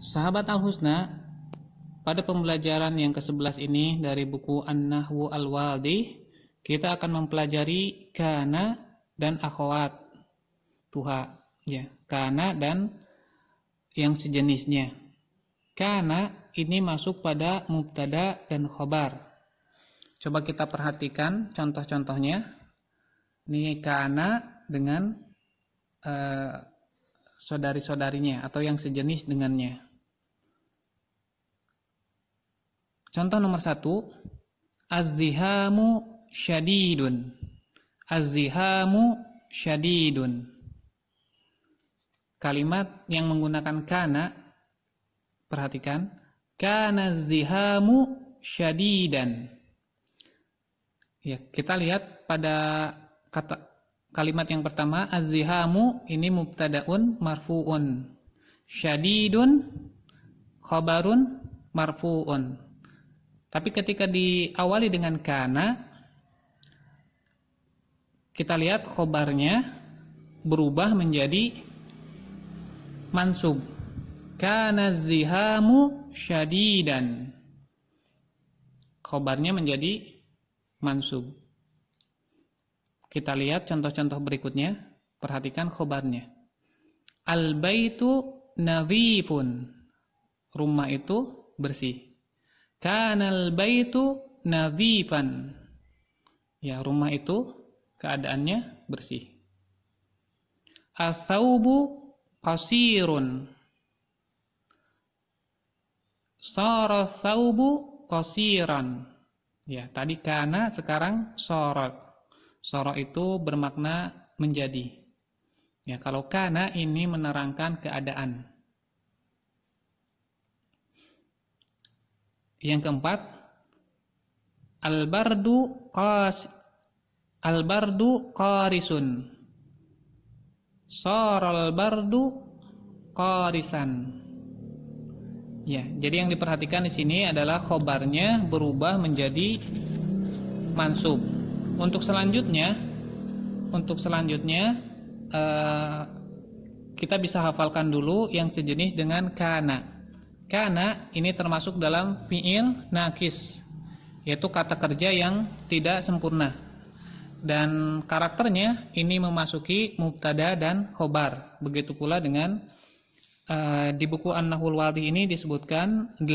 Sahabat Al-Husna, pada pembelajaran yang ke-11 ini dari buku An-Nahwu Al-Waldi, kita akan mempelajari kana dan akhwat tuha, ya, kana dan yang sejenisnya. Kana ini masuk pada mubtada dan khobar. Coba kita perhatikan contoh-contohnya. Ini kana dengan uh, saudari-saudarinya atau yang sejenis dengannya. Contoh nomor satu, azzihamu syadidun. Azzihamu syadidun. Kalimat yang menggunakan kana, perhatikan, kana zihamu syadidan. Ya, kita lihat pada kata kalimat yang pertama azzihamu ini mubtadaun marfuun. Syadidun khabarun marfuun. Tapi ketika diawali dengan kana kita lihat khobarnya berubah menjadi mansub. Kana zihamu syadidan. Khobarnya menjadi mansub. Kita lihat contoh-contoh berikutnya. Perhatikan khobarnya. Al-baitu nadhifun. Rumah itu bersih. Kanal baitu nadhifan. Ya, rumah itu keadaannya bersih. Athaubu qasirun. Sara thaubu qasiran. Ya, tadi kana sekarang sorot. Sorot itu bermakna menjadi. Ya, kalau kana ini menerangkan keadaan. Yang keempat, albardu qas albardu qarisun. Saral bardu qarisan. Ya, jadi yang diperhatikan di sini adalah khobarnya berubah menjadi mansub. Untuk selanjutnya, untuk selanjutnya eh, kita bisa hafalkan dulu yang sejenis dengan kana. Karena ini termasuk dalam fi'il nakis, yaitu kata kerja yang tidak sempurna. Dan karakternya ini memasuki mubtada dan khobar. Begitu pula dengan uh, di buku An-Nahul Wadi ini disebutkan 8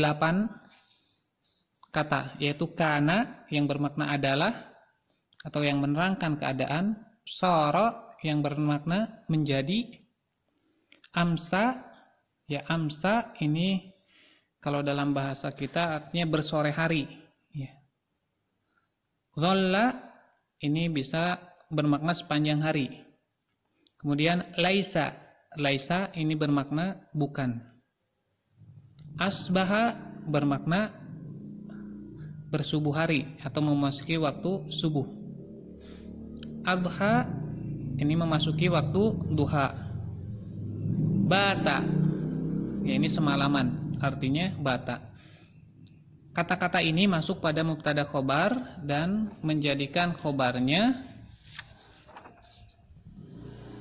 kata, yaitu kana yang bermakna adalah atau yang menerangkan keadaan, soro yang bermakna menjadi, amsa ya amsa ini kalau dalam bahasa kita artinya bersore hari. Ya. Zolla ini bisa bermakna sepanjang hari. Kemudian laisa, laisa ini bermakna bukan. Asbaha bermakna bersubuh hari atau memasuki waktu subuh. Adha ini memasuki waktu duha. Bata ya ini semalaman artinya bata. Kata-kata ini masuk pada mubtada khobar dan menjadikan khobarnya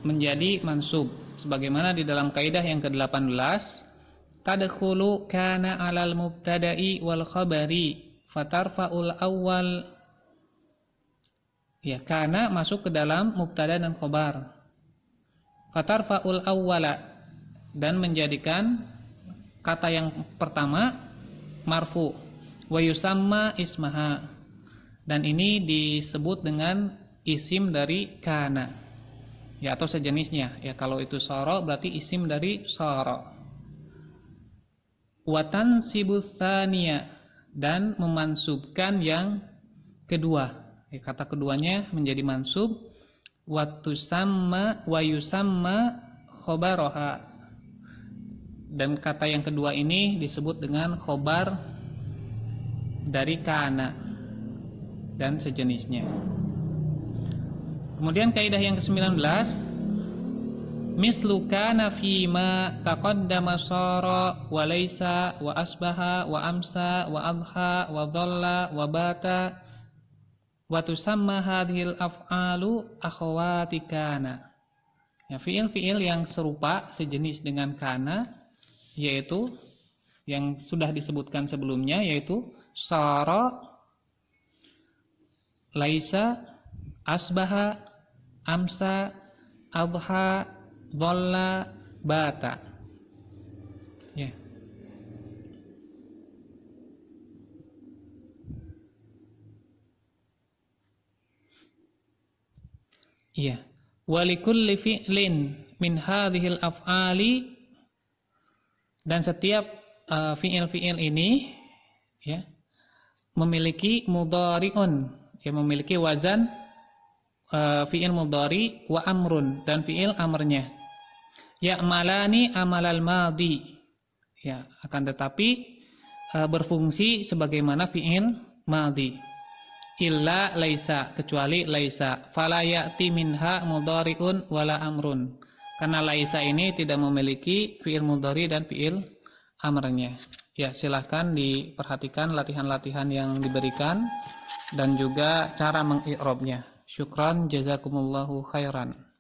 menjadi mansub. Sebagaimana di dalam kaidah yang ke-18, tadkhulu kana 'alal mubtada'i wal khabari fatarfa'ul awal Ya, karena masuk ke dalam mubtada dan khobar. Fatarfa'ul awwala dan menjadikan kata yang pertama marfu wa yusamma ismaha dan ini disebut dengan isim dari kana ya atau sejenisnya ya kalau itu soro berarti isim dari soro watan sibuthania dan memansubkan yang kedua ya, kata keduanya menjadi mansub watusamma wayusamma khobaroha dan kata yang kedua ini disebut dengan khobar dari kana dan sejenisnya kemudian kaidah yang ke-19 mislu kana fi ma taqaddama sara wa laisa wa asbaha wa amsa wa adha wa dhalla wa bata wa tusamma hadhil af'alu akhawati kana ya fiil-fiil yang serupa sejenis dengan kana yaitu yang sudah disebutkan sebelumnya yaitu sara laisa asbaha amsa adha dhalla bata ya yeah. Iya. Walikulli fi'lin min hadhil af'ali dan setiap uh, fiil-fiil ini ya memiliki mudhari'un, ya memiliki wazan uh, fiil mudhari wa amrun dan fiil amrnya. ya malani amalal madi. Ya, akan tetapi uh, berfungsi sebagaimana fiil madi. Illa laisa kecuali laisa fala ya'ti minha mudhari'un wala amrun karena laisa ini tidak memiliki fiil mudhari dan fiil amrnya. Ya, silahkan diperhatikan latihan-latihan yang diberikan dan juga cara mengikrobnya. Syukran jazakumullahu khairan.